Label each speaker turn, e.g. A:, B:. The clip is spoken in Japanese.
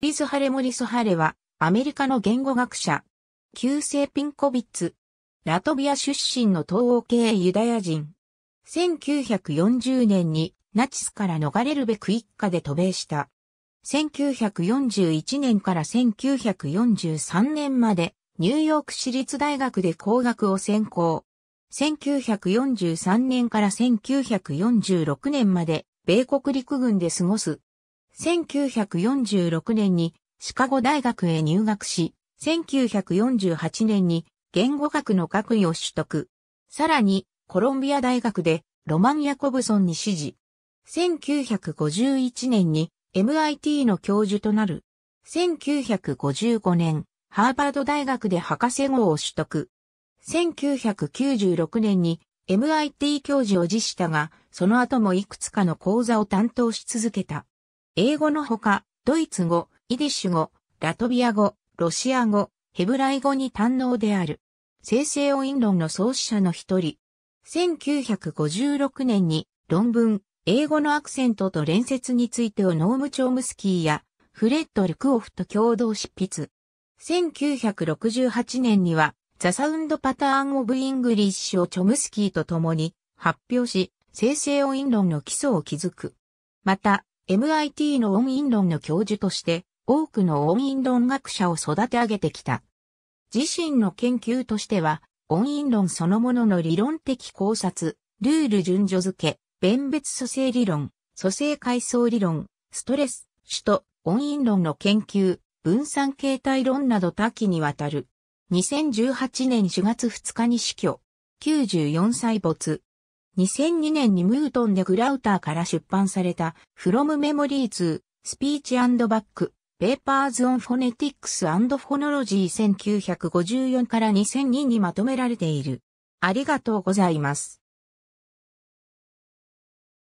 A: リズ・ハレ・モリス・ハレは、アメリカの言語学者。旧姓ピンコビッツ。ラトビア出身の東欧系ユダヤ人。1940年にナチスから逃れるべく一家で渡米した。1941年から1943年までニューヨーク市立大学で工学を専攻。1943年から1946年まで米国陸軍で過ごす。1946年にシカゴ大学へ入学し、1948年に言語学の学位を取得。さらに、コロンビア大学でロマン・ヤコブソンに指示。1951年に MIT の教授となる。1955年、ハーバード大学で博士号を取得。1996年に MIT 教授を辞したが、その後もいくつかの講座を担当し続けた。英語のほか、ドイツ語、イディッシュ語、ラトビア語、ロシア語、ヘブライ語に堪能である。生成音韻論の創始者の一人。1956年に論文、英語のアクセントと連接についてをノーム・チョームスキーやフレッド・ルクオフと共同執筆。1968年には、ザ・サウンド・パターン・オブ・イングリッシュをチョムスキーと共に発表し、生成音韻論の基礎を築く。また、MIT の音韻論の教授として多くの音韻論学者を育て上げてきた。自身の研究としては、音韻論そのものの理論的考察、ルール順序付け、弁別蘇生理論、蘇生階層理論、ストレス、主と音韻論の研究、分散形態論など多岐にわたる。2018年4月2日に死去。94歳没。2002年にムートンでグラウターから出版された From Memories, Speech and Back, Papers on Phonetics and Phonology 1954から2002にまとめられている。ありがとうございます。